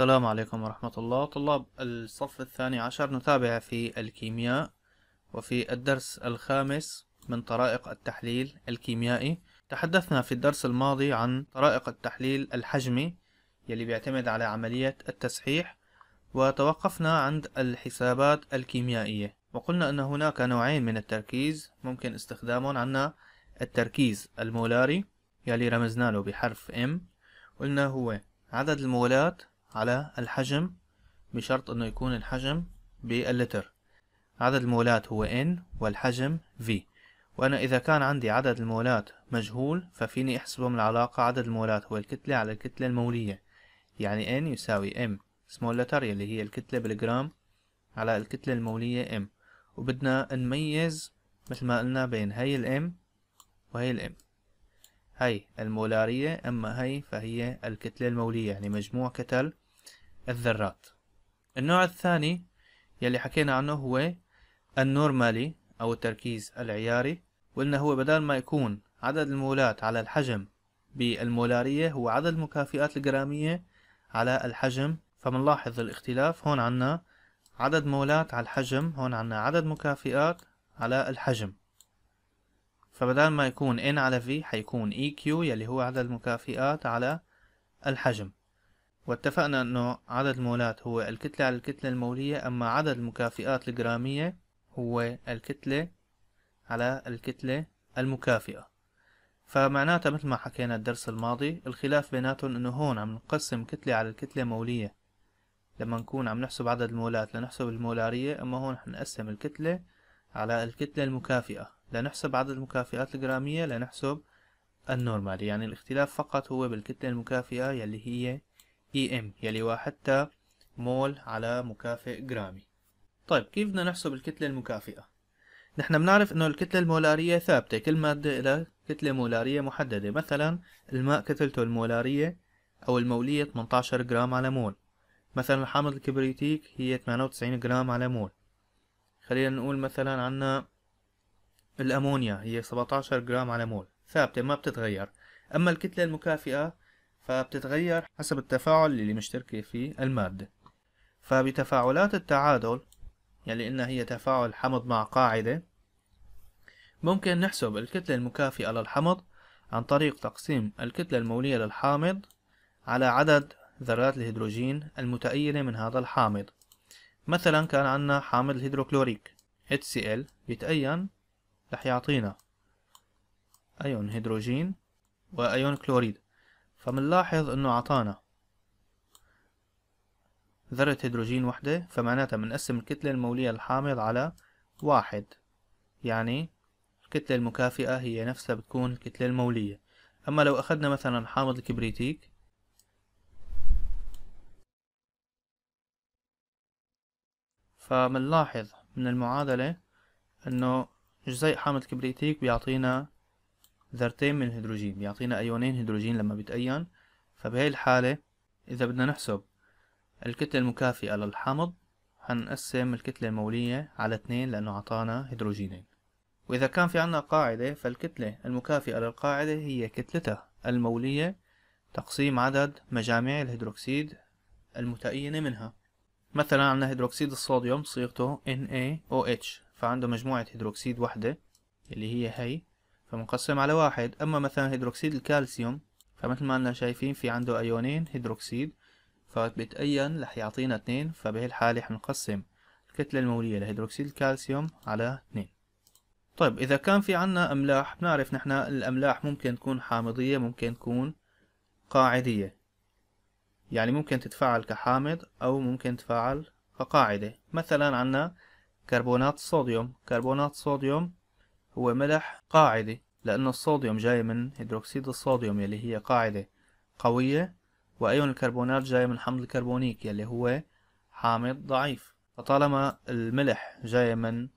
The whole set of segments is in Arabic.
السلام عليكم ورحمة الله طلاب الصف الثاني عشر نتابع في الكيمياء وفي الدرس الخامس من طرائق التحليل الكيميائي تحدثنا في الدرس الماضي عن طرائق التحليل الحجمي يلي بيعتمد على عملية التسحيح وتوقفنا عند الحسابات الكيميائية وقلنا أن هناك نوعين من التركيز ممكن استخدامهم عنا التركيز المولاري يلي رمزنا له بحرف M قلنا هو عدد المولات على الحجم بشرط أنه يكون الحجم باللتر عدد المولات هو N والحجم V وأنا إذا كان عندي عدد المولات مجهول ففيني أحسبه من العلاقة عدد المولات هو الكتلة على الكتلة المولية يعني N يساوي M سمول لتر يلي هي الكتلة بالجرام على الكتلة المولية M وبدنا نميز مثل ما قلنا بين هي الام وهي الام هي المولارية أما هي فهي الكتلة المولية يعني مجموع كتل الذرات النوع الثاني يلي حكينا عنه هو النورمالي أو التركيز العياري وقلنا هو بدل ما يكون عدد المولات على الحجم بالمولارية هو عدد المكافئات الجرامية على الحجم فمنلاحظ الاختلاف هون عنا عدد مولات على الحجم هون عنا عدد مكافئات على الحجم فبدل ما يكون N على V حيكون EQ يلي هو عدد المكافئات على الحجم واتفقنا أنه عدد المولات هو الكتلة على الكتلة المولية أما عدد المكافئات الجرامية هو الكتلة على الكتلة المكافئة فمعناتها مثل ما حكينا الدرس الماضي الخلاف بيناتهم انه هون عم نقسم كتلة على الكتلة مولية لما نكون عم نحسب عدد المولات لنحسب المولارية اما هون حنقسم الكتلة على الكتلة المكافئة لنحسب عدد المكافئات الجرامية لنحسب النورمال يعني الاختلاف فقط هو بالكتلة المكافئة يلي هي بي e ام يلي هو حتى مول على مكافئ جرامي طيب كيف بدنا نحسب الكتلة المكافئة نحن بنعرف انه الكتلة المولارية ثابتة كل مادة لها كتلة مولارية محددة مثلا الماء كتلته المولارية او المولية 18 جرام على مول مثلا حامض الكبريتيك هي 98 جرام على مول خلينا نقول مثلا عنا الأمونيا هي 17 جرام على مول ثابتة ما بتتغير أما الكتلة المكافئة فبتتغير حسب التفاعل اللي مشتركة فيه المادة فبتفاعلات التعادل يلي يعني إنها هي تفاعل حمض مع قاعدة ممكن نحسب الكتلة المكافئة للحمض عن طريق تقسيم الكتلة المولية للحامض على عدد ذرات الهيدروجين المتأينة من هذا الحامض مثلا كان عندنا حامض الهيدروكلوريك HCl بيتأين رح يعطينا أيون هيدروجين وأيون كلوريد فمنلاحظ انه عطانا ذرة هيدروجين وحدة فمعناتها بنقسم الكتلة المولية للحامض على واحد يعني الكتلة المكافئة هي نفسها بتكون الكتلة المولية أما لو أخذنا مثلا حامض الكبريتيك فمنلاحظ من المعادلة أنه جزيء حامض الكبريتيك بيعطينا ذرتين من الهيدروجين بيعطينا أيونين هيدروجين لما بيتأين فبهي الحالة إذا بدنا نحسب الكتلة المكافئة للحمض هنقسم الكتلة المولية على اتنين لأنه عطانا هيدروجينين وإذا كان في عنا قاعدة فالكتلة المكافئة للقاعدة هي كتلتها المولية تقسيم عدد مجاميع الهيدروكسيد المتأينة منها مثلا عنا هيدروكسيد الصوديوم صيغته NaOH فعنده مجموعة هيدروكسيد واحدة اللي هي هي فمنقسم على واحد أما مثلا هيدروكسيد الكالسيوم فمثل ما أننا شايفين في عنده أيونين هيدروكسيد فبتأين رح يعطينا اثنين فبهالحالة حنقسم الكتلة المولية لهيدروكسيد الكالسيوم على اثنين طيب إذا كان في عنا أملاح بنعرف نحن الأملاح ممكن تكون حامضية ممكن تكون قاعدية يعني ممكن تتفاعل كحامض أو ممكن تتفاعل كقاعدة مثلا عنا كربونات الصوديوم كربونات الصوديوم هو ملح قاعدة لأن الصوديوم جاي من هيدروكسيد الصوديوم يلي هي قاعدة قوية وأيون الكربونات جاي من حمض الكربونيك يلي هو حامض ضعيف فطالما الملح جاي من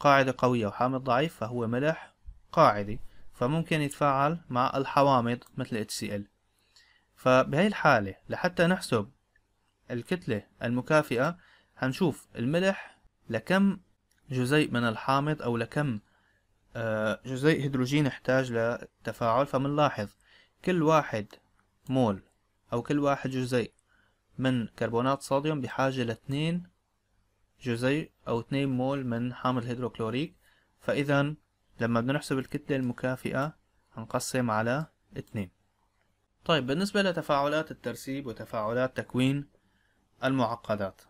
قاعدة قوية وحامض ضعيف فهو ملح قاعدة فممكن يتفاعل مع الحوامض مثل HCl فبهي الحالة لحتى نحسب الكتلة المكافئة هنشوف الملح لكم جزيء من الحامض أو لكم آه، جزيء هيدروجين احتاج للتفاعل فمنلاحظ كل واحد مول أو كل واحد جزيء من كربونات صوديوم بحاجة لاتنين جزيء أو اتنين مول من حامض الهيدروكلوريك فإذا لما بدنا نحسب الكتلة المكافئة هنقسم على اتنين طيب بالنسبة لتفاعلات الترسيب وتفاعلات تكوين المعقدات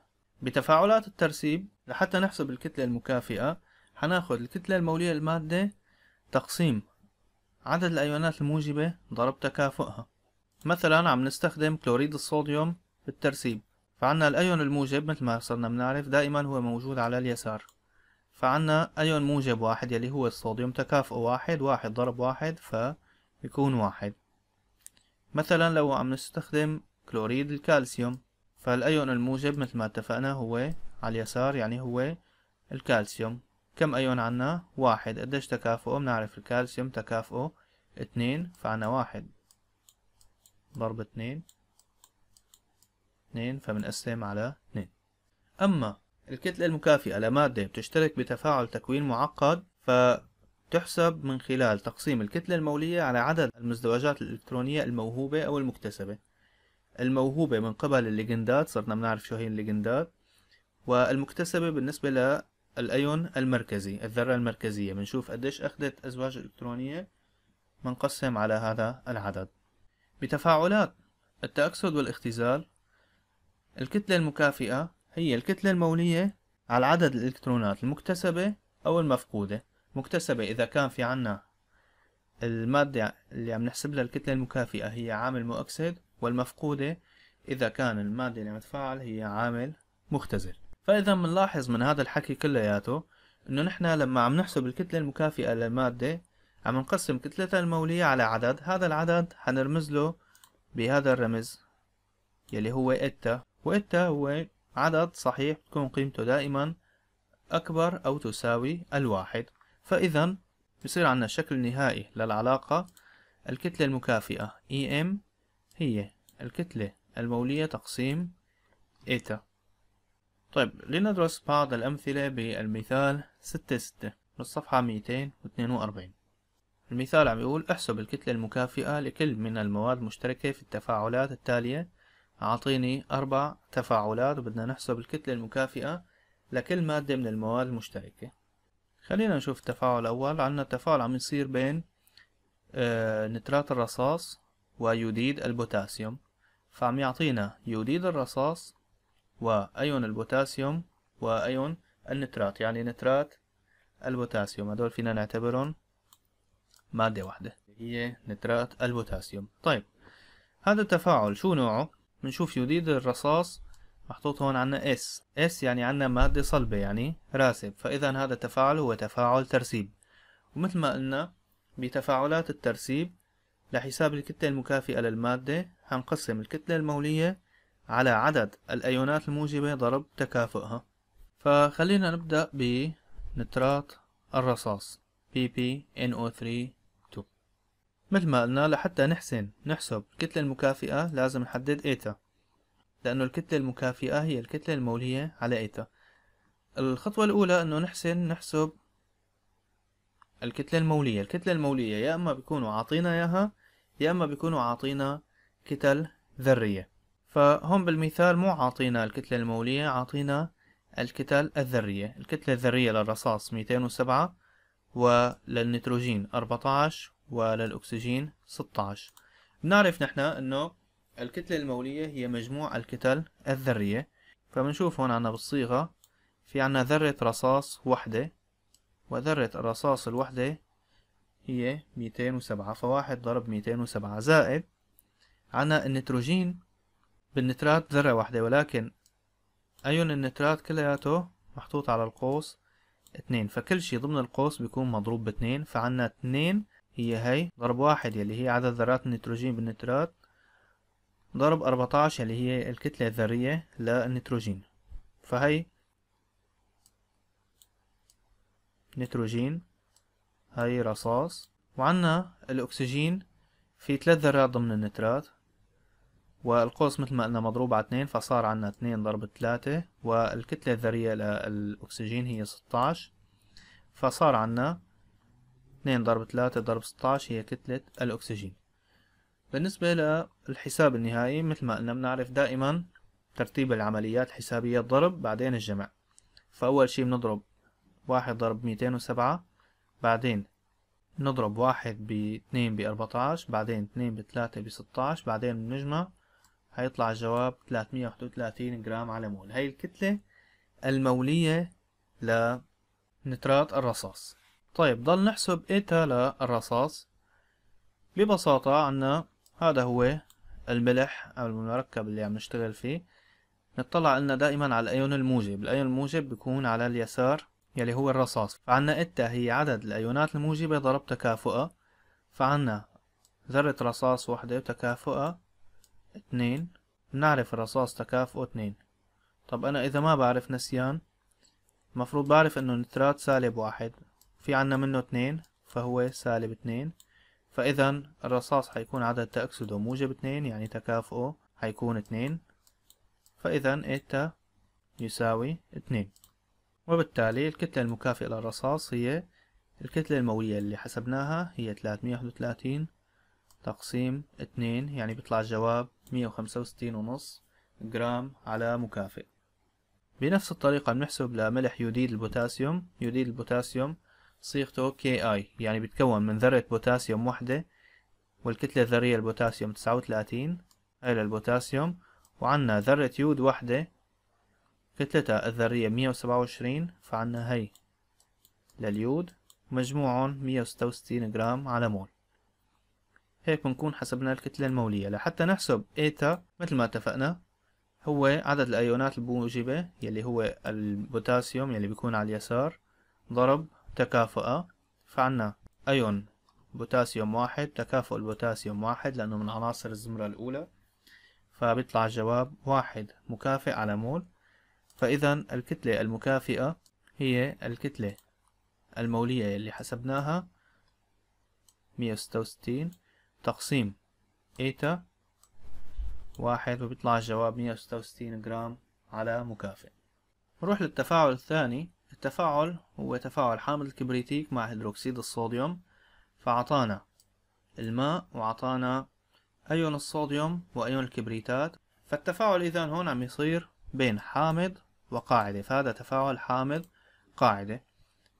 بتفاعلات الترسيب لحتى نحسب الكتلة المكافئة هناخد الكتلة المولية للمادة تقسيم عدد الأيونات الموجبة ضرب تكافؤها مثلا عم نستخدم كلوريد الصوديوم بالترسيب فعنا الأيون الموجب مثل ما صرنا بنعرف دائما هو موجود على اليسار فعنا أيون موجب واحد يلي هو الصوديوم تكافؤ واحد واحد ضرب واحد فيكون واحد مثلا لو عم نستخدم كلوريد الكالسيوم فالأيون الموجب مثل ما اتفقنا هو على اليسار يعني هو الكالسيوم كم أيون عنا واحد قديش تكافؤه بنعرف الكالسيوم تكافؤه اتنين فعنا واحد ضرب اتنين اتنين فبنقسم على اتنين أما الكتلة المكافئة لمادة بتشترك بتفاعل تكوين معقد فتحسب من خلال تقسيم الكتلة المولية على عدد المزدوجات الإلكترونية الموهوبة أو المكتسبة الموهوبة من قبل الليجندات صرنا بنعرف شو هي الليجندات والمكتسبة بالنسبة الايون المركزي الذرة المركزية بنشوف قديش اخذت ازواج الكترونية بنقسم على هذا العدد بتفاعلات التأكسد والاختزال الكتلة المكافئة هي الكتلة المولية على عدد الإلكترونات المكتسبة أو المفقودة مكتسبة إذا كان في عنا المادة اللي عم نحسب لها الكتلة المكافئة هي عامل مؤكسد والمفقودة إذا كان المادة اللي عم تفاعل هي عامل مختزل فإذا بنلاحظ من هذا الحكي كلياته إنه نحن لما عم نحسب الكتلة المكافئة للمادة عم نقسم كتلتها المولية على عدد هذا العدد حنرمز له بهذا الرمز يلي هو إتا وإتا هو عدد صحيح تكون قيمته دائما أكبر أو تساوي الواحد فإذا بصير عنا شكل نهائي للعلاقة الكتلة المكافئة EM هي الكتلة المولية تقسيم إيتا طيب لندرس بعض الأمثلة بالمثال ستة ستة من الصفحة وأربعين المثال عم يقول احسب الكتلة المكافئة لكل من المواد المشتركة في التفاعلات التالية أعطيني أربع تفاعلات وبدنا نحسب الكتلة المكافئة لكل مادة من المواد المشتركة خلينا نشوف التفاعل الأول عنا التفاعل عم يصير بين آه، نترات الرصاص ويوديد البوتاسيوم فعم يعطينا يوديد الرصاص وأيون البوتاسيوم وأيون النترات يعني نترات البوتاسيوم هدول فينا نعتبرهم مادة واحدة هي نترات البوتاسيوم طيب هذا التفاعل شو نوعه؟ بنشوف يوديد الرصاص محطوط هون عنا اس اس يعني عنا مادة صلبة يعني راسب فإذا هذا التفاعل هو تفاعل ترسيب ومثل ما قلنا بتفاعلات الترسيب لحساب الكتلة المكافئة للمادة هنقسم الكتلة المولية على عدد الأيونات الموجبة ضرب تكافؤها فخلينا نبدأ بنترات الرصاص ppno 32 مثل ما قلنا لحتى نحسن نحسب الكتلة المكافئة لازم نحدد إيتا لأنه الكتلة المكافئة هي الكتلة المولية على إيتا الخطوة الأولى أنه نحسن نحسب الكتلة المولية الكتلة المولية يا إما بيكونوا عاطينا إياها يا إما بيكونوا عاطينا كتل ذرية فهم بالمثال مو عاطينا الكتلة المولية عاطينا الكتل الذرية الكتلة الذرية للرصاص 207 وللنيتروجين 14 وللأكسجين 16 بنعرف نحن أنه الكتلة المولية هي مجموع الكتل الذرية فبنشوف هون عنا بالصيغة في عنا ذرة رصاص وحدة وذرة الرصاص الوحدة هي 207 فواحد ضرب 207 زائد عنا النيتروجين بالنترات ذرة واحدة ولكن أيون النترات كلياته محطوط على القوس اتنين فكل شي ضمن القوس بيكون مضروب باتنين فعنا اتنين هي هي ضرب واحد يلي هي عدد ذرات النيتروجين بالنترات ضرب أربعتاش يلي هي الكتلة الذرية للنيتروجين فهي نيتروجين هاي رصاص وعنا الأكسجين في ثلاث ذرات ضمن النترات والقوس مثل ما قلنا مضروب على 2 فصار عندنا 2 ضرب 3 والكتلة الذرية للأكسجين هي 16 فصار عندنا 2 ضرب 3 ضرب 16 هي كتلة الأكسجين بالنسبة للحساب النهائي مثل ما قلنا بنعرف دائما ترتيب العمليات الحسابية الضرب بعدين الجمع فأول شي بنضرب واحد ضرب ميتين وسبعة بعدين نضرب واحد باتنين بأربعتاش بعدين اتنين بتلاتة بستاش بعدين بنجمع هيطلع الجواب 331 جرام على مول هي الكتلة المولية لنترات الرصاص طيب ضل نحسب إيتا للرصاص ببساطة عنا هذا هو الملح أو المركب اللي عم نشتغل فيه نطلع لنا دائما على الأيون الموجب الأيون الموجب بيكون على اليسار يلي هو الرصاص فعنا إتا هي عدد الأيونات الموجبة ضرب تكافؤها فعنا ذرة رصاص واحدة وتكافؤها اتنين بنعرف الرصاص تكافؤه اتنين طب أنا إذا ما بعرف نسيان مفروض بعرف إنه النترات سالب واحد في عنا منه اتنين فهو سالب اتنين فإذا الرصاص حيكون عدد تأكسده موجب اتنين يعني تكافؤه حيكون اتنين فإذا إيتا يساوي اتنين وبالتالي الكتلة المكافئة للرصاص هي الكتلة المولية اللي حسبناها هي 331 تقسيم اتنين يعني بيطلع الجواب مية وخمسة وستين ونص جرام على مكافئ بنفس الطريقة بنحسب لملح يوديد البوتاسيوم يوديد البوتاسيوم صيغته كي اي يعني بيتكون من ذرة بوتاسيوم واحدة والكتلة الذرية البوتاسيوم تسعة وثلاثين هاي للبوتاسيوم وعنا ذرة يود واحدة كتلتها الذرية مية وسبعة وعشرين فعنا هي لليود مجموعهم مية وستة وستين جرام على مول هيك بنكون حسبنا الكتلة المولية لحتى نحسب إيتا مثل ما اتفقنا هو عدد الأيونات الموجبة يلي هو البوتاسيوم يلي بيكون على اليسار ضرب تكافؤة فعنا أيون بوتاسيوم واحد تكافؤ البوتاسيوم واحد لأنه من عناصر الزمرة الأولى فبيطلع الجواب واحد مكافئ على مول فإذا الكتلة المكافئة هي الكتلة المولية اللي حسبناها مية وستة وستين تقسيم إيتا واحد وبيطلع الجواب مية وستة وستين جرام على مكافئ نروح للتفاعل الثاني التفاعل هو تفاعل حامض الكبريتيك مع هيدروكسيد الصوديوم فعطانا الماء وعطانا أيون الصوديوم وأيون الكبريتات فالتفاعل إذا هون عم يصير بين حامض وقاعدة فهذا تفاعل حامض قاعدة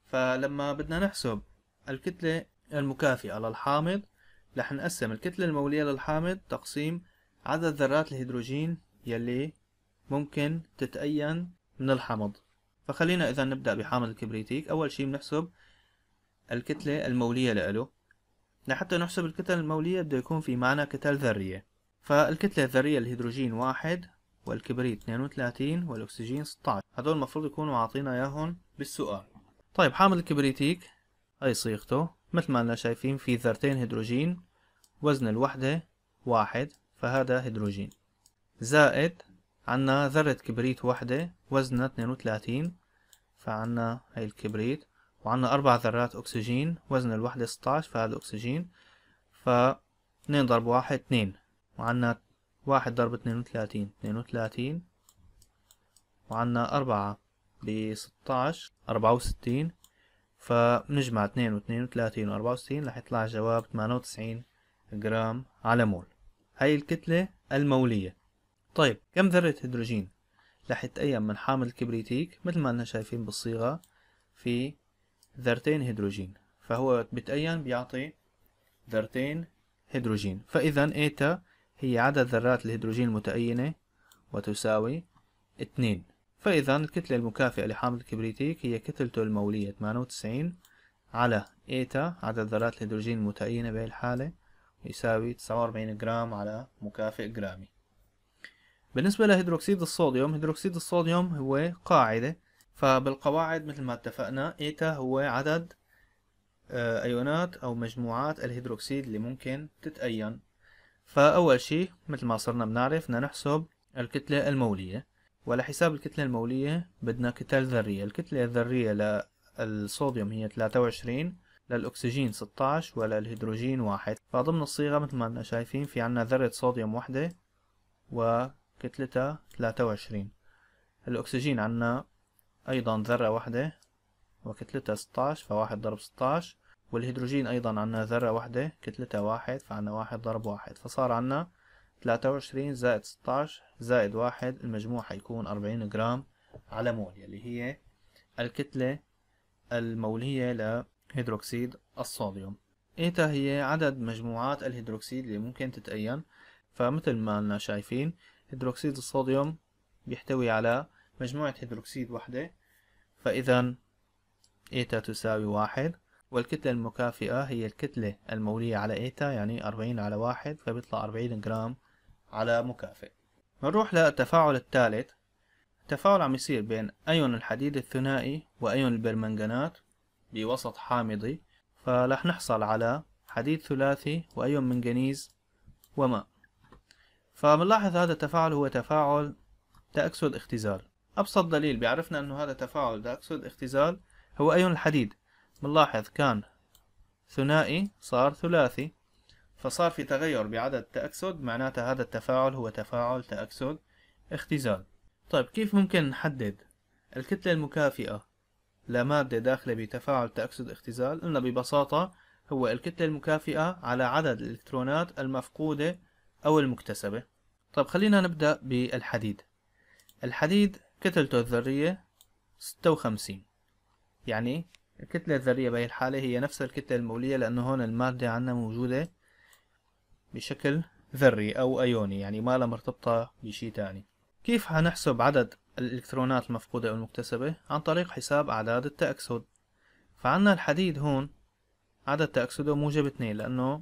فلما بدنا نحسب الكتلة المكافئة للحامض رح نقسم الكتلة المولية للحامض تقسيم عدد ذرات الهيدروجين يلي ممكن تتأين من الحمض فخلينا إذا نبدأ بحامض الكبريتيك أول شي بنحسب الكتلة المولية لإله لحتى نحسب الكتل المولية بده يكون في معنا كتل ذرية فالكتلة الذرية الهيدروجين واحد والكبريت 32 والأكسجين 16 هدول المفروض يكونوا عاطينا ياهن بالسؤال طيب حامض الكبريتيك أي صيغته مثل ما أنا شايفين في ذرتين هيدروجين وزن الوحدة واحد فهذا هيدروجين زائد عنا ذرة كبريت واحدة وزنها 32 فعنا هاي الكبريت وعنا أربع ذرات أكسجين وزن الوحدة 16 فهذا أكسجين ف 2 ضرب واحد 2 وعنا واحد ضرب 32 32 وعنا أربعة ب 16 64 فبنجمع 2 و 32 و 64 رح يطلع جواب 98 جرام على مول هاي الكتلة المولية طيب كم ذرة هيدروجين رح يتقيم من حامل الكبريتيك مثل ما انا شايفين بالصيغة في ذرتين هيدروجين فهو بتأين بيعطي ذرتين هيدروجين فإذا إيتا هي عدد ذرات الهيدروجين المتأينة وتساوي اتنين فإذا الكتلة المكافئة لحامل الكبريتيك هي كتلته المولية 98 على إيتا عدد ذرات الهيدروجين المتأينة بهي الحالة يساوي 49 جرام على مكافئ جرامي بالنسبة لهيدروكسيد الصوديوم هيدروكسيد الصوديوم هو قاعدة فبالقواعد مثل ما اتفقنا إيتا هو عدد آه، أيونات أو مجموعات الهيدروكسيد اللي ممكن تتأين فأول شي مثل ما صرنا بنعرف بدنا نحسب الكتلة المولية ولحساب الكتلة المولية بدنا كتل ذرية الكتلة الذرية للصوديوم هي 23 للأكسجين 16 وللهيدروجين واحد فضمن الصيغة مثل ما أنا شايفين في عنا ذرة صوديوم وحدة وكتلتها تلاتة وعشرين الأكسجين عنا أيضا ذرة وحدة وكتلتها ستاش فواحد ضرب ستاش والهيدروجين أيضا عنا ذرة وحدة كتلتها واحد فعنا واحد ضرب واحد فصار عنا تلاتة وعشرين زائد ستاش زائد واحد المجموع حيكون أربعين جرام على مول يلي هي الكتلة المولية لهيدروكسيد الصوديوم إيتا هي عدد مجموعات الهيدروكسيد اللي ممكن تتأين فمثل ما لنا شايفين هيدروكسيد الصوديوم بيحتوي على مجموعة هيدروكسيد واحدة فإذا إيتا تساوي واحد والكتلة المكافئة هي الكتلة المولية على إيتا يعني أربعين على واحد فبيطلع أربعين جرام على مكافئ نروح للتفاعل الثالث التفاعل عم يصير بين أيون الحديد الثنائي وأيون البرمنجانات بوسط حامضي فلح نحصل على حديد ثلاثي وأيون منجنيز وماء فبنلاحظ هذا التفاعل هو تفاعل تأكسد اختزال أبسط دليل بيعرفنا أنه هذا تفاعل تأكسد اختزال هو أيون الحديد بنلاحظ كان ثنائي صار ثلاثي فصار في تغير بعدد التأكسد معناته هذا التفاعل هو تفاعل تأكسد اختزال طيب كيف ممكن نحدد الكتلة المكافئة لمادة داخلة بتفاعل تأكسد اختزال قلنا ببساطة هو الكتلة المكافئة على عدد الإلكترونات المفقودة أو المكتسبة طيب خلينا نبدأ بالحديد الحديد كتلته الذرية 56 يعني الكتلة الذرية بهي الحالة هي نفس الكتلة المولية لأنه هون المادة عندنا موجودة بشكل ذري أو أيوني يعني ما لها مرتبطة بشي تاني كيف هنحسب عدد الإلكترونات المفقودة أو المكتسبة؟ عن طريق حساب أعداد التأكسد فعنا الحديد هون عدد تأكسده موجب اثنين لأنه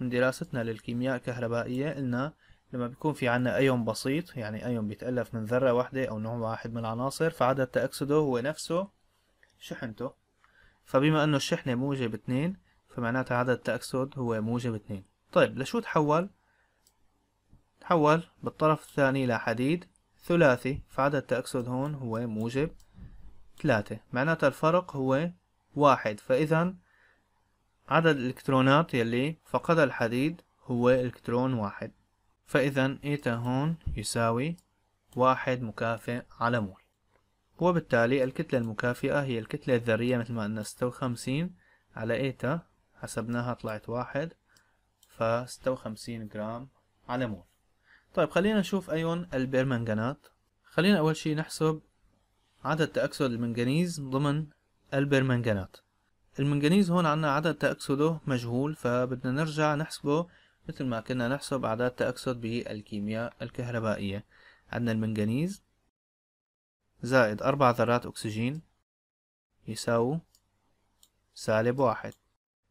من دراستنا للكيمياء الكهربائية قلنا لما بيكون في عنا أيون بسيط يعني أيون بيتألف من ذرة واحدة أو نوع واحد من العناصر فعدد تأكسده هو نفسه شحنته فبما أنه الشحنة موجب اثنين فمعناتها عدد التأكسد هو موجب اثنين طيب لشو تحول؟ تحول بالطرف الثاني لحديد ثلاثي فعدد التأكسد هون هو موجب ثلاثة معناتها الفرق هو واحد فإذا عدد الإلكترونات يلي فقد الحديد هو إلكترون واحد فإذا إيتا هون يساوي واحد مكافئ على مول وبالتالي الكتلة المكافئة هي الكتلة الذرية مثل ما قلنا ستة وخمسين على إيتا حسبناها طلعت واحد فستة وخمسين جرام على مول طيب خلينا نشوف أيون البرمنجانات خلينا أول شي نحسب عدد تأكسد المنغنيز ضمن البرمنجانات المنغنيز هون عنا عدد تأكسده مجهول فبدنا نرجع نحسبه مثل ما كنا نحسب أعداد تأكسد بالكيمياء الكهربائية عندنا المنغنيز زائد أربع ذرات أكسجين يساوي سالب واحد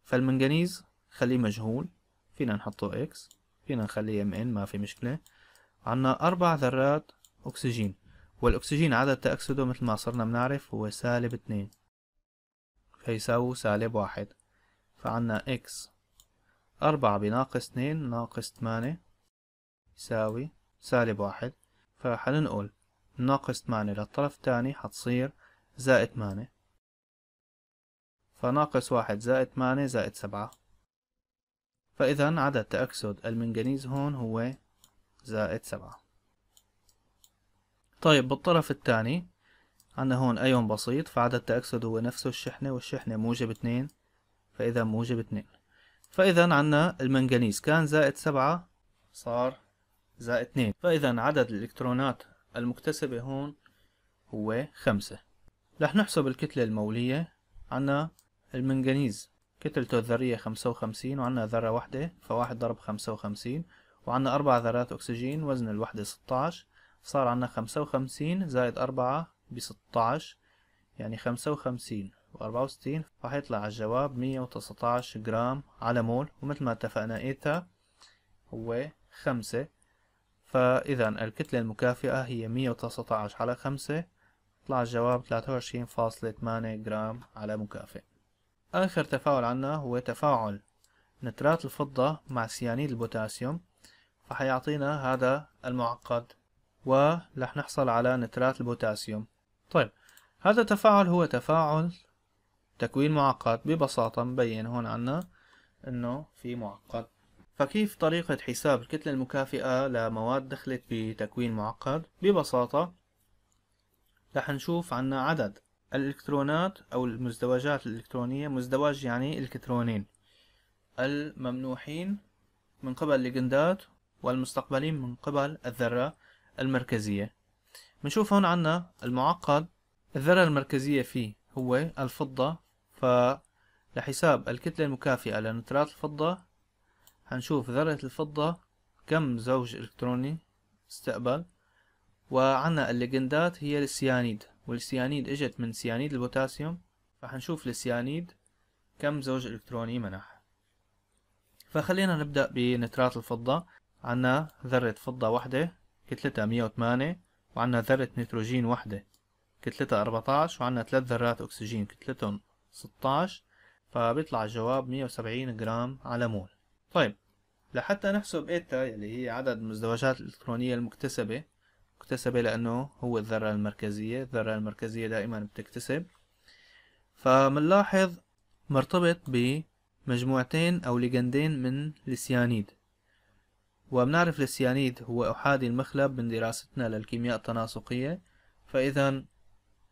فالمنغنيز خليه مجهول فينا نحطه إكس فينا نخليه ام ان ما في مشكلة عنا أربع ذرات أكسجين والأكسجين عدد تأكسده مثل ما صرنا بنعرف هو سالب اتنين فيساوي سالب واحد فعنا اكس أربعة بناقص اتنين ناقص تمانية يساوي سالب واحد فحننقل ناقص تمانية للطرف الثاني حتصير زائد تمانية فناقص واحد زائد تمانية زائد سبعة فإذا عدد تأكسد المنجنيز هون هو زائد سبعة طيب بالطرف الثاني عندنا هون أيون بسيط فعدد تأكسد هو نفسه الشحنة والشحنة موجب اتنين فإذا موجب اتنين فإذا عندنا المنجنيز كان زائد سبعة صار زائد اتنين فإذا عدد الإلكترونات المكتسبة هون هو خمسة رح نحسب الكتلة المولية عنا المنجنيز كتلته الذرية خمسة وخمسين وعنا ذرة واحدة فواحد ضرب خمسة وخمسين وعنا أربع ذرات أكسجين وزن الوحدة ستاعش صار عنا خمسة وخمسين زائد أربعة بستاعش يعني خمسة وخمسين وأربعة وستين فحيطلع على الجواب مية وتسعتاعش جرام على مول ومثل ما اتفقنا إيتا هو خمسة فإذا الكتلة المكافئة هي مية وتسعتاعش على خمسة طلع الجواب تلاتة وعشرين فاصلة تمانية جرام على مكافئ آخر تفاعل عنا هو تفاعل نترات الفضة مع سيانيد البوتاسيوم فحيعطينا هذا المعقد ولح نحصل على نترات البوتاسيوم طيب هذا التفاعل هو تفاعل تكوين معقد ببساطة مبين هون عنا انه في معقد فكيف طريقة حساب الكتلة المكافئة لمواد دخلت بتكوين معقد ببساطة رح نشوف عنا عدد الإلكترونات أو المزدوجات الإلكترونية مزدوج يعني إلكترونين الممنوحين من قبل الليجندات والمستقبلين من قبل الذرة المركزية بنشوف هون عنا المعقد الذرة المركزية فيه هو الفضة فلحساب الكتلة المكافئة لنترات الفضة هنشوف ذرة الفضة كم زوج إلكتروني استقبل وعنا الليجندات هي السيانيد والسيانيد اجت من سيانيد البوتاسيوم فحنشوف للسيانيد كم زوج الكتروني منح فخلينا نبدأ بنترات الفضة عنا ذرة فضة واحدة كتلتها 108 وعنا ذرة نيتروجين واحدة كتلتها 14 وعنا ثلاث ذرات أكسجين كتلتهم 16 فبيطلع الجواب 170 جرام على مول طيب لحتى نحسب إيتا اللي هي عدد المزدوجات الإلكترونية المكتسبة مكتسبة لأنه هو الذرة المركزية الذرة المركزية دائما بتكتسب فمنلاحظ مرتبط بمجموعتين أو ليجندين من السيانيد وبنعرف السيانيد هو أحادي المخلب من دراستنا للكيمياء التناسقية فإذا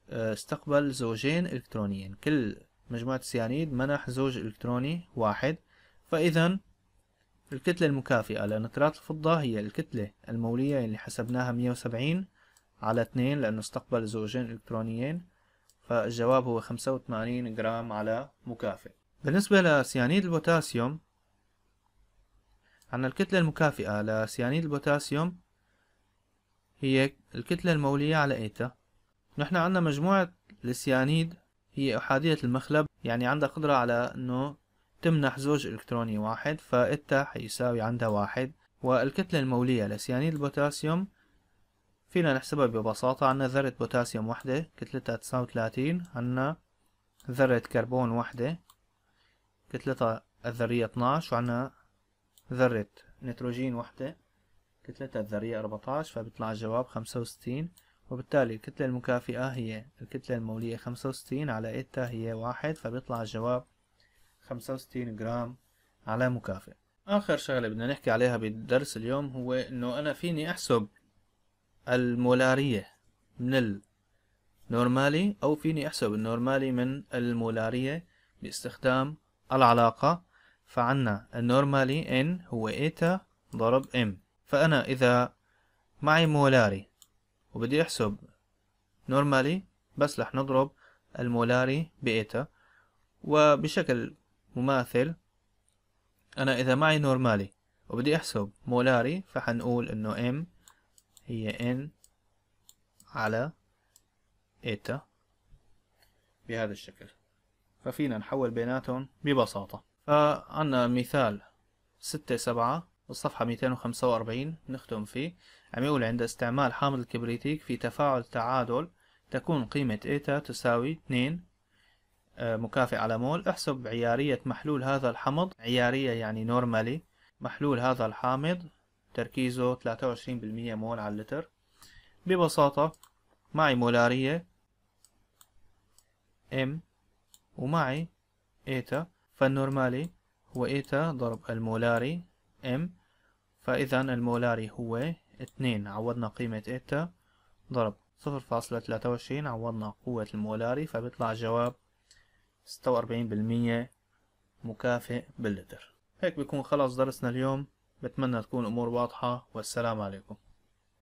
آه، استقبل زوجين إلكترونيين كل مجموعة السيانيد منح زوج إلكتروني واحد فإذا الكتلة المكافئة لأن كرات الفضة هي الكتلة المولية اللي حسبناها 170 على 2 لأنه استقبل زوجين إلكترونيين فالجواب هو 85 جرام على مكافئ بالنسبة لسيانيد البوتاسيوم عن الكتلة المكافئة لسيانيد البوتاسيوم هي الكتلة المولية على إيتا نحن عندنا مجموعة السيانيد هي أحادية المخلب يعني عندها قدرة على أنه تمنح زوج إلكتروني واحد فإتا حيساوي عندها واحد والكتلة المولية لسيانيد البوتاسيوم فينا نحسبها ببساطة عنا ذرة بوتاسيوم وحدة كتلتها تسعة وثلاثين عنا ذرة كربون وحدة كتلتها الذرية اتناش وعنا ذرة نيتروجين وحدة كتلتها الذرية اربعتاش فبيطلع الجواب خمسة وستين وبالتالي الكتلة المكافئة هي الكتلة المولية خمسة وستين على إتا هي واحد فبيطلع الجواب 65 جرام على مكافئ آخر شغلة بدنا نحكي عليها بالدرس اليوم هو إنه أنا فيني أحسب المولارية من النورمالي أو فيني أحسب النورمالي من المولارية باستخدام العلاقة فعنا النورمالي إن هو إيتا ضرب إم فأنا إذا معي مولاري وبدي أحسب نورمالي بس رح نضرب المولاري بإيتا وبشكل مماثل أنا إذا معي نورمالي وبدي أحسب مولاري فحنقول إنه إم هي إن على إيتا بهذا الشكل ففينا نحول بيناتهم ببساطة فعنا مثال ستة سبعة الصفحة 245 نختم فيه عم يقول عند استعمال حامض الكبريتيك في تفاعل تعادل تكون قيمة إيتا تساوي 2 مكافئ على مول احسب عيارية محلول هذا الحمض عيارية يعني نورمالي محلول هذا الحامض تركيزه 23% مول على اللتر ببساطة معي مولارية M ومعي إيتا فالنورمالي هو إيتا ضرب المولاري M فإذا المولاري هو 2 عوضنا قيمة إيتا ضرب 0.23 عوضنا قوة المولاري فبيطلع الجواب ستة بالمية مكافئ باللتر هيك بيكون خلص درسنا اليوم بتمنى تكون الأمور واضحة والسلام عليكم